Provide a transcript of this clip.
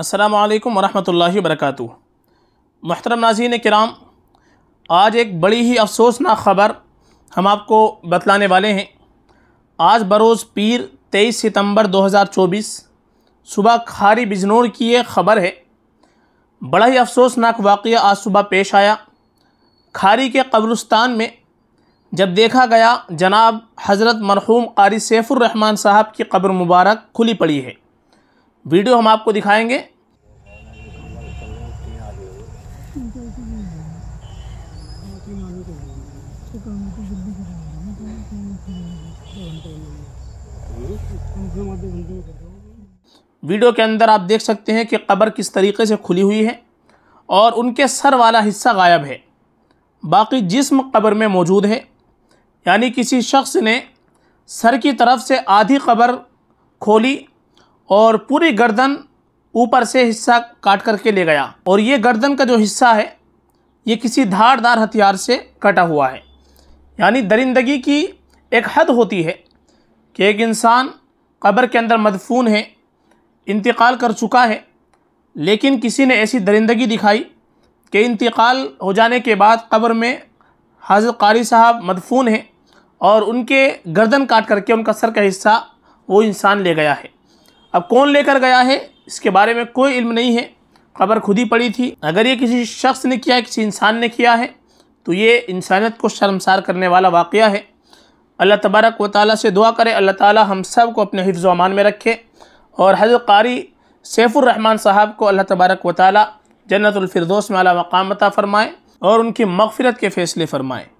अस्सलाम वालेकुम वरहमतुल्लाहि वबरकातुहू मोहतरम नाजीन कराम आज एक बड़ी ही अफसोसनाक ख़बर हम आपको बतलाने वाले हैं आज बरोज़ पीर तेईस सितम्बर दो हज़ार चौबीस सुबह खारी बिजनौर की एक ख़बर है बड़ा ही अफसोसनाक वाक़ आज सुबह पेश आया खारी के कब्रस्तान में जब देखा गया जनाब हज़रत मरहूम कारी सैफुररहमान साहब की कब्र मुबारक खुली पड़ी है वीडियो हम आपको दिखाएंगे वीडियो के अंदर आप देख सकते हैं कि कब्र किस तरीके से खुली हुई है और उनके सर वाला हिस्सा गायब है बाकी जिस्म कब्र में मौजूद है यानी किसी शख्स ने सर की तरफ से आधी कब्र खोली और पूरी गर्दन ऊपर से हिस्सा काट करके ले गया और ये गर्दन का जो हिस्सा है ये किसी धारदार हथियार से कटा हुआ है यानी दरिंदगी की एक हद होती है कि एक इंसान कब्र के अंदर मदफून है इंतकाल कर चुका है लेकिन किसी ने ऐसी दरिंदगी दिखाई कि इंतकाल हो जाने के बाद कब्र में हाजिर कारी साहब मदफून हैं और उनके गर्दन काट करके उनका सर का हिस्सा वो इंसान ले गया है अब कौन लेकर गया है इसके बारे में कोई इल्म नहीं है खबर खुद ही पड़ी थी अगर ये किसी शख्स ने किया किसी इंसान ने किया है तो ये इंसानियत को शर्मसार करने वाला वाक़ है अल्लाह तबारक व ताली से दुआ करें अल्लाह ताली हम सब को अपने हिफ्ज़ अमान में रखे और हज़र कारी सैफ़ुररहमान साहब को अल्लाह तबारक व ताली जन्नतफरदोस में अला मकामता फ़रमाएँ और उनकी मगफ़रत के फ़ैसले फ़रमाएँ